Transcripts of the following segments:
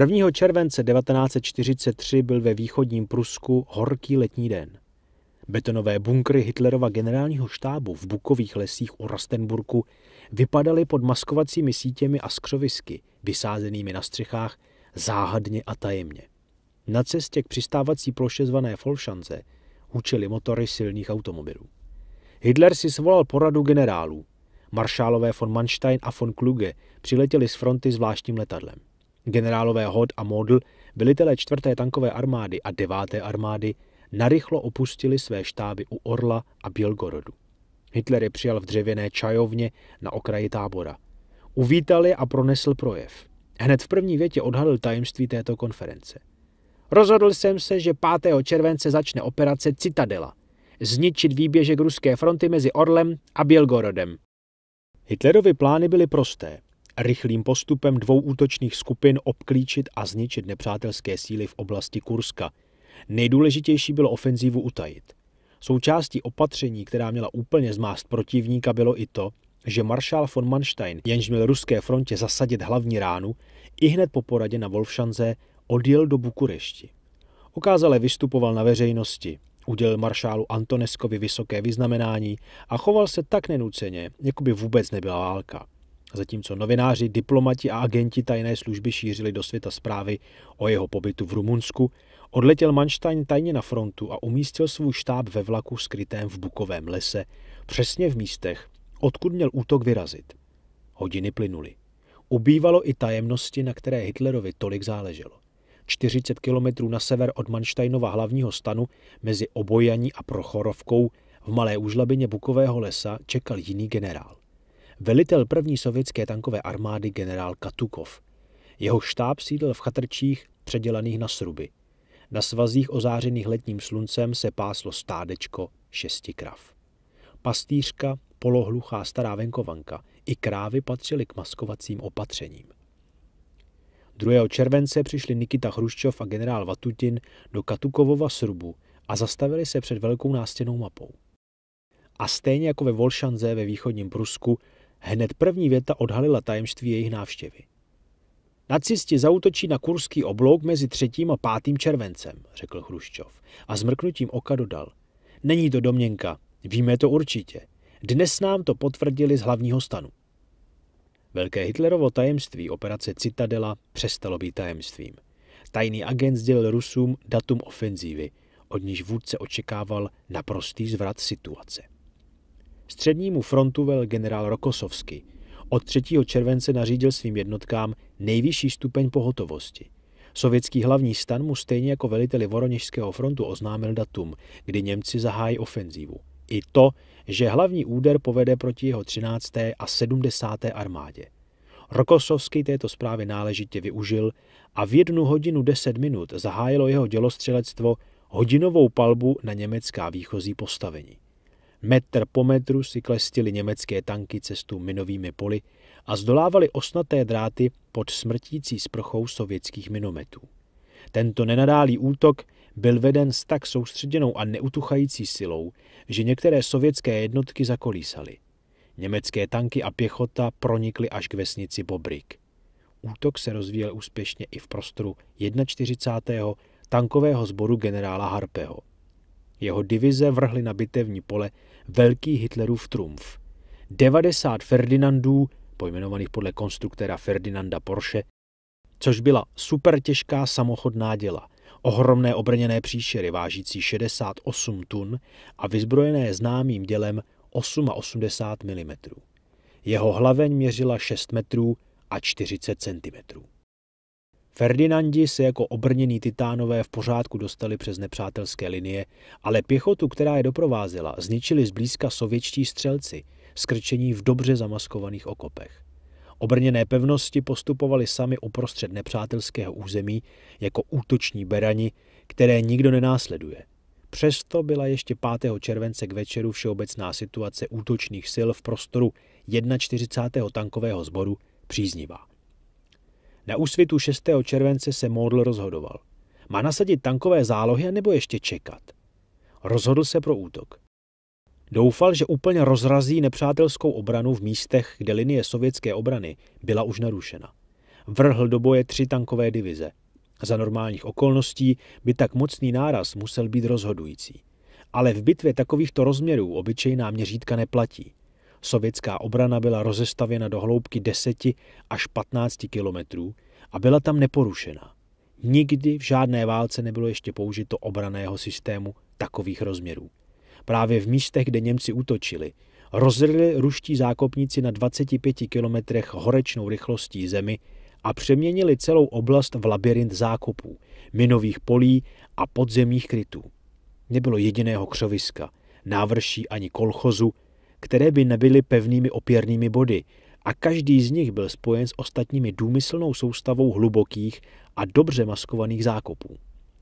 1. července 1943 byl ve východním Prusku horký letní den. Betonové bunkry Hitlerova generálního štábu v bukových lesích u Rastenburku vypadaly pod maskovacími sítěmi a skřovisky, vysázenými na střechách, záhadně a tajemně. Na cestě k přistávací ploše zvané Folšance hučily motory silných automobilů. Hitler si svolal poradu generálů. Maršálové von Manstein a von Kluge přiletěli z fronty zvláštním letadlem. Generálové Hod a model velitelé čtvrté tankové armády a deváté armády, narychlo opustili své štáby u Orla a Bělgorodu. Hitler je přijal v dřevěné čajovně na okraji tábora. Uvítal je a pronesl projev. Hned v první větě odhalil tajemství této konference. Rozhodl jsem se, že 5. července začne operace Citadela. Zničit výběžek ruské fronty mezi Orlem a Bělgorodem. Hitlerovy plány byly prosté rychlým postupem dvou útočných skupin obklíčit a zničit nepřátelské síly v oblasti Kurska. Nejdůležitější bylo ofenzívu utajit. Součástí opatření, která měla úplně zmást protivníka, bylo i to, že maršál von Manstein, jenž měl ruské frontě zasadit hlavní ránu, i hned po poradě na Wolfšanze odjel do Bukurešti. Okázale vystupoval na veřejnosti, udělil maršálu Antoneskovi vysoké vyznamenání a choval se tak nenuceně, jako by vůbec nebyla válka zatímco novináři, diplomati a agenti tajné služby šířili do světa zprávy o jeho pobytu v Rumunsku, odletěl Manstein tajně na frontu a umístil svůj štáb ve vlaku skrytém v bukovém lese, přesně v místech, odkud měl útok vyrazit. Hodiny plynuly. Ubývalo i tajemnosti, na které Hitlerovi tolik záleželo. 40 kilometrů na sever od Manštajnova hlavního stanu mezi Obojaní a Prochorovkou v malé úžlabině Bukového lesa čekal jiný generál velitel první sovětské tankové armády generál Katukov. Jeho štáb sídl v chatrčích předělaných na sruby. Na svazích ozářených letním sluncem se páslo stádečko šesti krav. Pastýřka, polohluchá stará venkovanka i krávy patřily k maskovacím opatřením. 2. července přišli Nikita Hruščov a generál Vatutin do Katukovova srubu a zastavili se před velkou nástěnou mapou. A stejně jako ve Volšanze ve východním Prusku Hned první věta odhalila tajemství jejich návštěvy. Nacisti zautočí na kurský oblouk mezi 3. a 5. červencem, řekl Chruščov a zmrknutím oka dodal. Není to domněnka, víme to určitě. Dnes nám to potvrdili z hlavního stanu. Velké Hitlerovo tajemství operace Citadela přestalo být tajemstvím. Tajný agent sdělil Rusům datum ofenzívy, od níž vůdce očekával naprostý zvrat situace. Střednímu frontu vel generál Rokosovsky. Od 3. července nařídil svým jednotkám nejvyšší stupeň pohotovosti. Sovětský hlavní stan mu stejně jako veliteli Voroněžského frontu oznámil datum, kdy Němci zahájí ofenzívu. I to, že hlavní úder povede proti jeho 13. a 70. armádě. Rokosovský této zprávy náležitě využil a v jednu hodinu 10 minut zahájilo jeho dělostřelectvo hodinovou palbu na německá výchozí postavení. Metr po metru si klestily německé tanky cestu minovými poli a zdolávaly osnaté dráty pod smrtící sprchou sovětských minometů. Tento nenadálý útok byl veden s tak soustředěnou a neutuchající silou, že některé sovětské jednotky zakolísaly. Německé tanky a pěchota pronikly až k vesnici Bobrik. Útok se rozvíjel úspěšně i v prostoru 41. tankového sboru generála Harpeho – jeho divize vrhly na bitevní pole velký Hitlerův trumf. 90 Ferdinandů, pojmenovaných podle konstruktéra Ferdinanda Porsche, což byla super těžká samochodná děla, ohromné obrněné příšery vážící 68 tun a vyzbrojené známým dělem 8,80 mm. Jeho hlaveň měřila 6 metrů a 40 centimetrů. Ferdinandi se jako obrnění titánové v pořádku dostali přes nepřátelské linie, ale pěchotu, která je doprovázela, zničili zblízka sovětští střelci, skrčení v dobře zamaskovaných okopech. Obrněné pevnosti postupovaly sami uprostřed nepřátelského území jako útoční berani, které nikdo nenásleduje. Přesto byla ještě 5. července k večeru všeobecná situace útočných sil v prostoru 41. tankového sboru příznivá. Na úsvitu 6. července se Modl rozhodoval. Má nasadit tankové zálohy nebo ještě čekat? Rozhodl se pro útok. Doufal, že úplně rozrazí nepřátelskou obranu v místech, kde linie sovětské obrany byla už narušena. Vrhl do boje tři tankové divize. Za normálních okolností by tak mocný náraz musel být rozhodující. Ale v bitvě takovýchto rozměrů obyčejná měřítka neplatí. Sovětská obrana byla rozestavěna do hloubky 10 až 15 kilometrů a byla tam neporušená. Nikdy v žádné válce nebylo ještě použito obraného systému takových rozměrů. Právě v místech, kde Němci útočili, rozrili ruští zákopníci na 25 kilometrech horečnou rychlostí zemi a přeměnili celou oblast v labirint zákopů, minových polí a podzemních krytů. Nebylo jediného křoviska, návrší ani kolchozu, které by nebyly pevnými opěrnými body a každý z nich byl spojen s ostatními důmyslnou soustavou hlubokých a dobře maskovaných zákopů.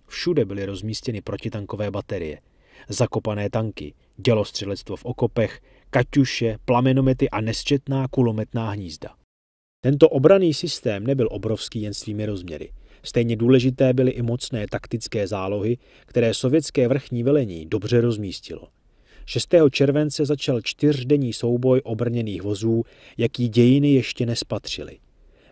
Všude byly rozmístěny protitankové baterie, zakopané tanky, dělostřelectvo v okopech, kaťuše, plamenomety a nesčetná kulometná hnízda. Tento obraný systém nebyl obrovský jen svými rozměry. Stejně důležité byly i mocné taktické zálohy, které sovětské vrchní velení dobře rozmístilo – 6. července začal čtyřdenní souboj obrněných vozů, jaký dějiny ještě nespatřily.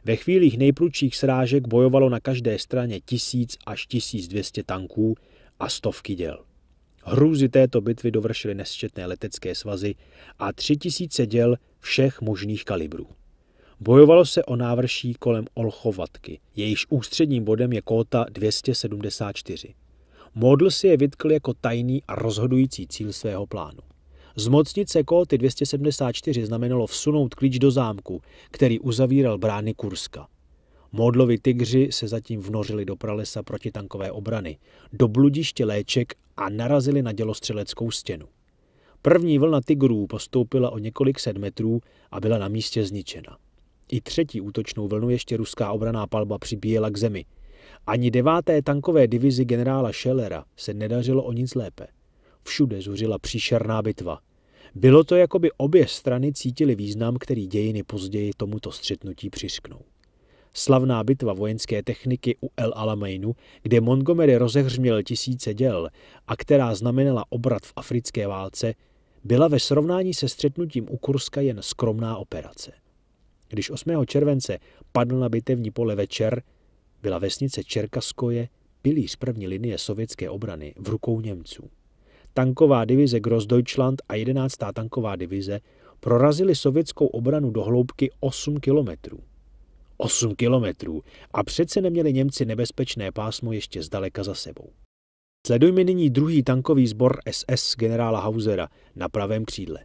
Ve chvílích nejprudších srážek bojovalo na každé straně tisíc až 1200 tanků a stovky děl. Hrůzy této bitvy dovršily nesčetné letecké svazy a 3000 děl všech možných kalibrů. Bojovalo se o návrší kolem Olchovatky, jejíž ústředním bodem je kóta 274. Modl si je vytkl jako tajný a rozhodující cíl svého plánu. Zmocnit se kóty 274 znamenalo vsunout klíč do zámku, který uzavíral brány Kurska. Modlovi tygři se zatím vnořili do pralesa protitankové obrany, do bludiště léček a narazili na dělostřeleckou stěnu. První vlna tygrů postoupila o několik set metrů a byla na místě zničena. I třetí útočnou vlnu ještě ruská obraná palba přibíjela k zemi – ani deváté tankové divizi generála Schellera se nedařilo o nic lépe. Všude zuřila příšerná bitva. Bylo to, jako by obě strany cítily význam, který dějiny později tomuto střetnutí přisknou. Slavná bitva vojenské techniky u El Alameinu, kde Montgomery rozehřměl tisíce děl a která znamenala obrat v africké válce, byla ve srovnání se střetnutím u Kurska jen skromná operace. Když 8. července padl na bitevní pole večer, byla vesnice Čerkaskoje pilíř první linie sovětské obrany v rukou Němců. Tanková divize Grossdeutschland a 11. tanková divize prorazily sovětskou obranu do hloubky 8 kilometrů. 8 kilometrů a přece neměli Němci nebezpečné pásmo ještě zdaleka za sebou. Sledujme nyní druhý tankový sbor SS generála Hausera na pravém křídle.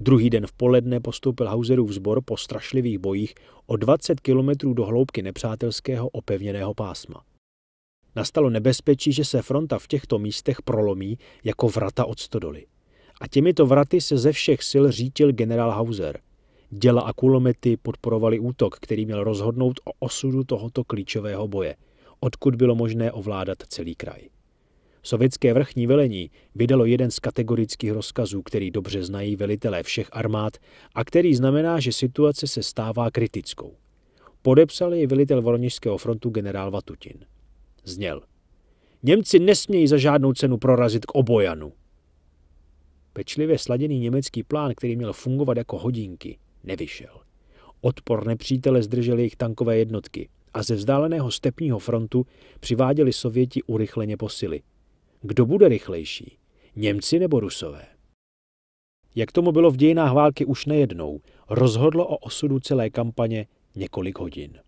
Druhý den v poledne postoupil Hauserův zbor po strašlivých bojích o 20 kilometrů do hloubky nepřátelského opevněného pásma. Nastalo nebezpečí, že se fronta v těchto místech prolomí jako vrata od stodoly. A těmito vraty se ze všech sil řítil generál Hauser. Děla a kulomety podporovali útok, který měl rozhodnout o osudu tohoto klíčového boje, odkud bylo možné ovládat celý kraj. Sovětské vrchní velení vydalo jeden z kategorických rozkazů, který dobře znají velitelé všech armád a který znamená, že situace se stává kritickou. Podepsal jej velitel Voroněžského frontu generál Vatutin. Zněl. Němci nesmějí za žádnou cenu prorazit k obojanu. Pečlivě sladěný německý plán, který měl fungovat jako hodinky, nevyšel. Odpor nepřítele zdržely jejich tankové jednotky a ze vzdáleného stepního frontu přiváděli Sověti urychleně posily – kdo bude rychlejší? Němci nebo Rusové? Jak tomu bylo v dějinách války už nejednou, rozhodlo o osudu celé kampaně několik hodin.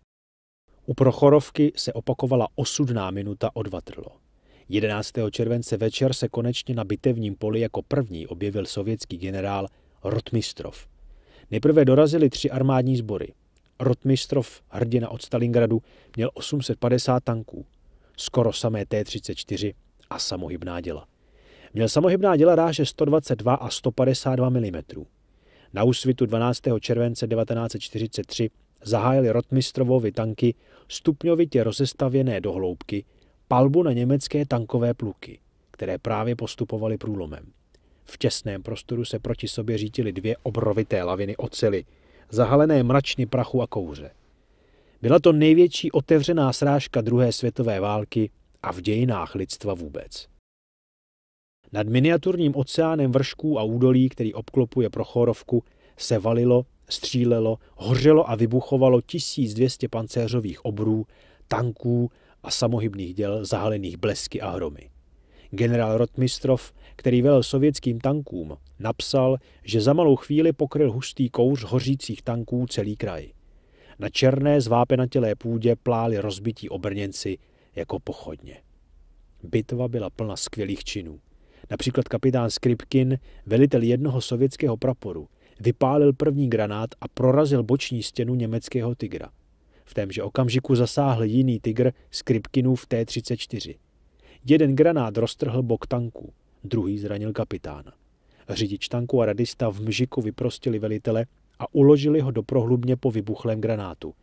U Prochorovky se opakovala osudná minuta od Vatrlo. 11. července večer se konečně na bitevním poli jako první objevil sovětský generál Rotmistrov. Nejprve dorazili tři armádní sbory. Rotmistrov, hrdina od Stalingradu, měl 850 tanků, skoro samé T-34 a samohybná děla. Měl samohybná děla ráže 122 a 152 mm. Na úsvitu 12. července 1943 zahájili Rotmistrovovi tanky stupňovitě rozestavěné do hloubky palbu na německé tankové pluky, které právě postupovaly průlomem. V těsném prostoru se proti sobě řítily dvě obrovité laviny ocely, zahalené mračny prachu a kouře. Byla to největší otevřená srážka druhé světové války a v dějinách lidstva vůbec. Nad miniaturním oceánem vršků a údolí, který obklopuje Prochorovku, se valilo, střílelo, hořelo a vybuchovalo 1200 pancéřových obrů, tanků a samohybných děl zahalených blesky a hromy. Generál Rotmistrov, který velel sovětským tankům, napsal, že za malou chvíli pokryl hustý kouř hořících tanků celý kraj. Na černé zvápenatělé půdě pláli rozbití obrněnci jako pochodně. Bitva byla plna skvělých činů. Například kapitán Skripkin, velitel jednoho sovětského praporu, vypálil první granát a prorazil boční stěnu německého Tigra. V témže okamžiku zasáhl jiný Skripkinů Skripkinův T-34. Jeden granát roztrhl bok tanku, druhý zranil kapitána. Řidič tanku a radista v Mžiku vyprostili velitele a uložili ho do prohlubně po vybuchlém granátu.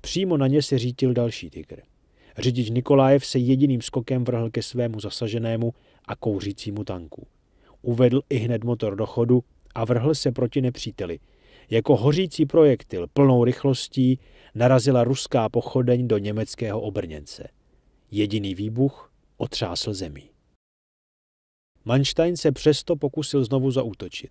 Přímo na ně se řítil další tygr. Řidič Nikolajev se jediným skokem vrhl ke svému zasaženému a kouřícímu tanku. Uvedl i hned motor do chodu a vrhl se proti nepříteli. Jako hořící projektil plnou rychlostí narazila ruská pochodeň do německého obrněnce. Jediný výbuch otřásl zemí. Manstein se přesto pokusil znovu zaútočit.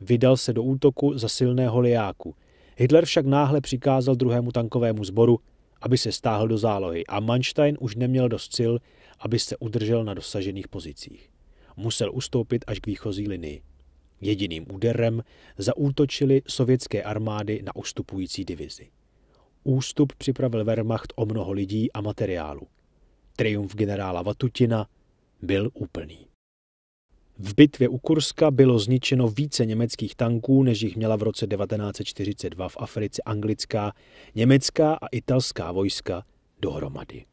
Vydal se do útoku za silného liáku. Hitler však náhle přikázal druhému tankovému sboru, aby se stáhl do zálohy a Manstein už neměl dost sil, aby se udržel na dosažených pozicích. Musel ustoupit až k výchozí linii. Jediným úderem zaútočili sovětské armády na ustupující divizi. Ústup připravil Wehrmacht o mnoho lidí a materiálu. Triumf generála Vatutina byl úplný. V bitvě u Kurska bylo zničeno více německých tanků, než jich měla v roce 1942 v Africe anglická, německá a italská vojska dohromady.